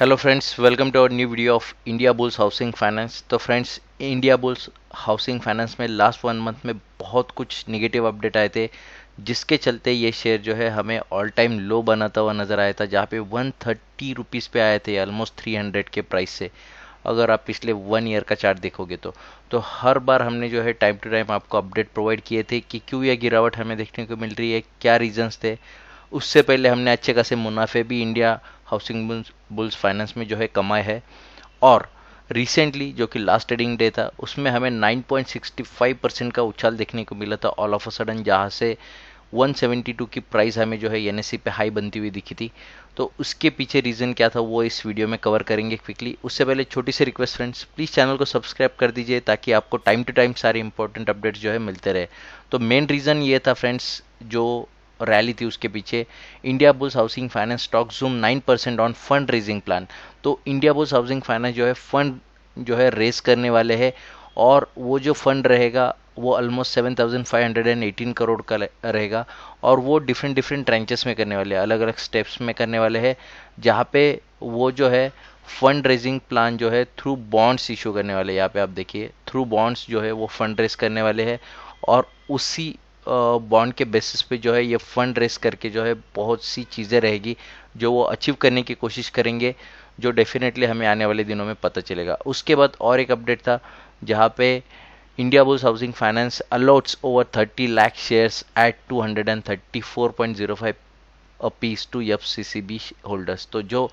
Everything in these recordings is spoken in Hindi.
hello friends welcome to our new video of Indiabulls housing finance तो friends Indiabulls housing finance में लास्ट वन मंथ में बहुत कुछ निगेटिव अपडेट आए थे जिसके चलते ये शेयर जो है हमें ऑल टाइम लो बनाता हुआ नज़र आया था जहाँ पे वन थर्टी रुपीज़ पे आए थे ऑलमोस्ट थ्री हंड्रेड के प्राइस से अगर आप पिछले वन ईयर का चार्ट देखोगे तो तो हर बार हमने जो है टाइम टू टाइम आपको अपडेट प्रोवाइड किए थे कि क्यों यह गिरावट हमें देखने को मिल रही है क्या रीज़न्स थे उससे पहले हमने अच्छे खासे मुनाफे भी इंडिया हाउसिंग बुल्स फाइनेंस में जो है कमाए है और रिसेंटली जो कि लास्ट ट्रेडिंग डे था उसमें हमें 9.65 परसेंट का उछाल देखने को मिला था ऑल ऑफ अ सडन जहाँ से 172 की प्राइस हमें जो है एन e पे हाई बनती हुई दिखी थी तो उसके पीछे रीज़न क्या था वो इस वीडियो में कवर करेंगे क्विकली उससे पहले छोटी सी रिक्वेस्ट फ्रेंड्स प्लीज़ चैनल को सब्सक्राइब कर दीजिए ताकि आपको टाइम टू टाइम सारे इंपॉर्टेंट अपडेट्स जो है मिलते रहे तो मेन रीज़न ये था फ्रेंड्स जो और रैली थी उसके पीछे Indiabulls housing finance stock zoom nine percent on fund raising plan तो इंडिया बुल्स हाउसिंग फाइनेंस जो है फंड जो है रेस करने वाले है और वो जो फंड रहेगा वो almost seven thousand five hundred and eighteen crore का रहेगा और वो डिफरेंट डिफरेंट ट्रेंचेस में करने वाले अलग अलग स्टेप्स में करने वाले हैं जहाँ पे वो जो है फंड रेजिंग प्लान जो है थ्रू बॉन्ड्स इशू करने वाले यहाँ पे आप देखिए थ्रू बॉन्ड्स जो है वो फंड रेज करने वाले हैं और उसी बॉन्ड के बेसिस पे जो है ये फंड रेस करके जो है बहुत सी चीज़ें रहेगी जो वो अचीव करने की कोशिश करेंगे जो डेफिनेटली हमें आने वाले दिनों में पता चलेगा उसके बाद और एक अपडेट था जहाँ पे Indiabulls housing finance allots over 30 lakh shares at 234.05 apiece to F holders तो जो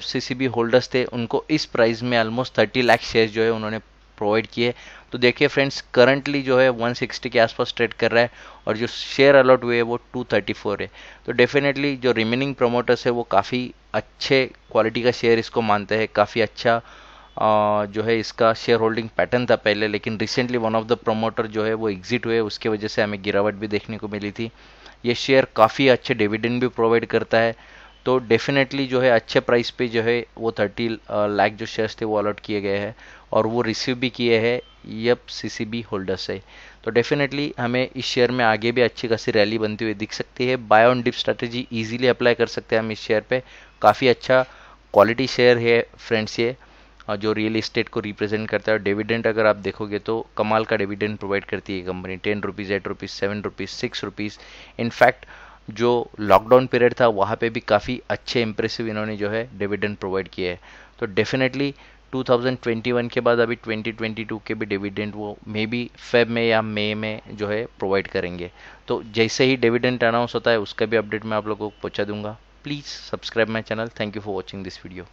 एफ होल्डर्स थे उनको इस प्राइस में ऑलमोस्ट 30 लाख शेयर्स जो है उन्होंने प्रोवाइड किए तो देखिए फ्रेंड्स करंटली जो है 160 के आसपास ट्रेड कर रहा है और जो शेयर अलॉट हुए वो 234 है तो डेफिनेटली जो रिमेनिंग प्रोमोटर्स है वो काफ़ी अच्छे क्वालिटी का शेयर इसको मानते हैं काफ़ी अच्छा आ, जो है इसका शेयर होल्डिंग पैटर्न था पहले लेकिन recently one of the promoter जो है वो एग्जिट हुए उसके वजह से हमें गिरावट भी देखने को मिली थी ये शेयर काफ़ी अच्छे डिविडेंड भी प्रोवाइड करता है तो डेफिनेटली जो है अच्छे प्राइस पे जो है वो थर्टी लाख uh, जो शेयर्स थे वो अलॉट किए गए हैं और वो रिसीव भी किए हैं यप सीसीबी होल्डर से तो डेफिनेटली हमें इस शेयर में आगे भी अच्छी खासी रैली बनती हुई दिख सकती है buy on dip strategy easily apply कर सकते हैं हम इस शेयर पे काफ़ी अच्छा क्वालिटी शेयर है फ्रेंड्स ये uh, जो रियल इस्टेट को रिप्रेजेंट करता है और डिविडेंट अगर आप देखोगे तो कमाल का डिविडेंट प्रोवाइड करती है company ten rupees eight rupees seven rupees six rupees in fact जो लॉकडाउन पीरियड था वहाँ पे भी काफ़ी अच्छे इंप्रेसिव इन्होंने जो है डिविडेंड प्रोवाइड किए हैं तो डेफिनेटली 2021 के बाद अभी 2022 के भी डिविडेंड वो मे बी फेब में या मे में जो है प्रोवाइड करेंगे तो जैसे ही डिविडेंड अनाउंस होता है उसका भी अपडेट मैं आप लोगों को पहुँचा दूंगा please subscribe my channel thank you for watching this video